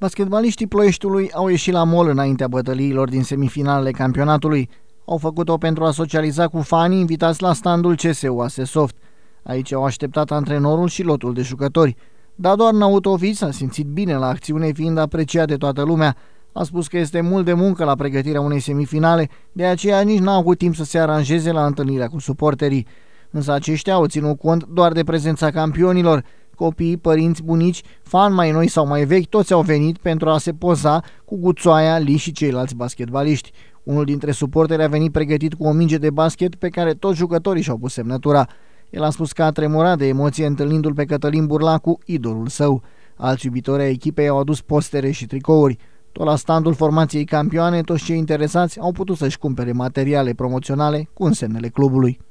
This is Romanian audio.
Basketbaliștii Ploieștiului au ieșit la mol înaintea bătăliilor din semifinalele campionatului. Au făcut-o pentru a socializa cu fanii invitați la standul CSU Soft. Aici au așteptat antrenorul și lotul de jucători. Dar doar Nautovi s-a simțit bine la acțiune fiind apreciat de toată lumea. A spus că este mult de muncă la pregătirea unei semifinale, de aceea nici n-a avut timp să se aranjeze la întâlnirea cu suporterii. Însă aceștia au ținut cont doar de prezența campionilor – copii, părinți, bunici, fan mai noi sau mai vechi, toți au venit pentru a se poza cu Guțoaia, Li și ceilalți basketbaliști. Unul dintre suporteri a venit pregătit cu o minge de basket pe care toți jucătorii și-au pus semnătura. El a spus că a tremurat de emoție întâlnindu-l pe Cătălin Burlacu, idolul său. Alți iubitori ai echipei au adus postere și tricouri. Tot la standul formației campioane, toți cei interesați au putut să-și cumpere materiale promoționale cu însemnele clubului.